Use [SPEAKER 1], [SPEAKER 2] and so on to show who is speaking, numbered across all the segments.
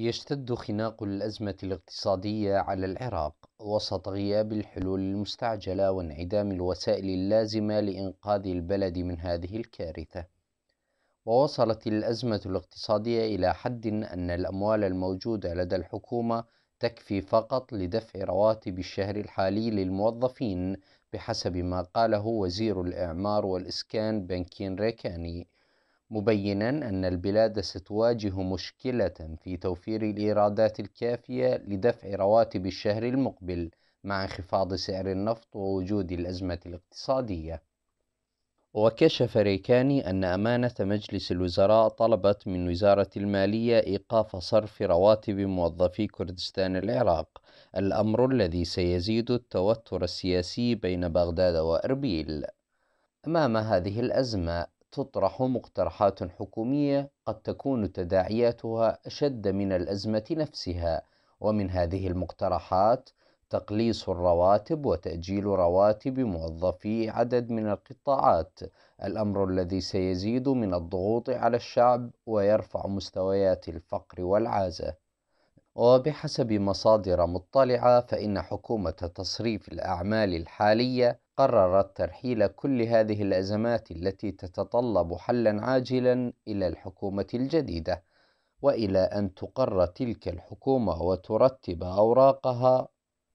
[SPEAKER 1] يشتد خناق الأزمة الاقتصادية على العراق وسط غياب الحلول المستعجلة وانعدام الوسائل اللازمة لإنقاذ البلد من هذه الكارثة. ووصلت الأزمة الاقتصادية إلى حد أن الأموال الموجودة لدى الحكومة تكفي فقط لدفع رواتب الشهر الحالي للموظفين بحسب ما قاله وزير الإعمار والإسكان بنكين ريكاني مبينا أن البلاد ستواجه مشكلة في توفير الإيرادات الكافية لدفع رواتب الشهر المقبل مع انخفاض سعر النفط ووجود الأزمة الاقتصادية وكشف ريكاني أن أمانة مجلس الوزراء طلبت من وزارة المالية إيقاف صرف رواتب موظفي كردستان العراق الأمر الذي سيزيد التوتر السياسي بين بغداد وأربيل أمام هذه الأزمة تطرح مقترحات حكومية قد تكون تداعياتها أشد من الأزمة نفسها، ومن هذه المقترحات تقليص الرواتب وتأجيل رواتب موظفي عدد من القطاعات، الأمر الذي سيزيد من الضغوط على الشعب ويرفع مستويات الفقر والعازة. وبحسب مصادر مطلعة فإن حكومة تصريف الأعمال الحالية قررت ترحيل كل هذه الأزمات التي تتطلب حلا عاجلا إلى الحكومة الجديدة وإلى أن تقر تلك الحكومة وترتب أوراقها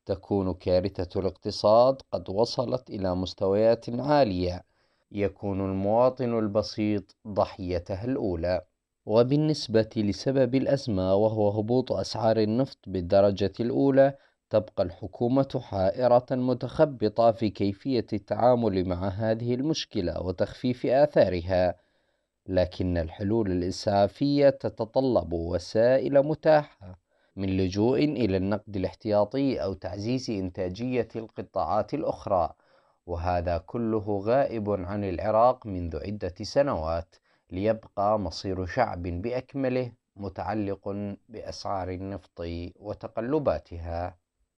[SPEAKER 1] تكون كارثة الاقتصاد قد وصلت إلى مستويات عالية يكون المواطن البسيط ضحيتها الأولى وبالنسبة لسبب الأزمة وهو هبوط أسعار النفط بالدرجة الأولى تبقى الحكومة حائرة متخبطة في كيفية التعامل مع هذه المشكلة وتخفيف آثارها، لكن الحلول الإسعافية تتطلب وسائل متاحة من لجوء إلى النقد الاحتياطي أو تعزيز إنتاجية القطاعات الأخرى، وهذا كله غائب عن العراق منذ عدة سنوات. ليبقى مصير شعب باكمله متعلق باسعار النفط وتقلباتها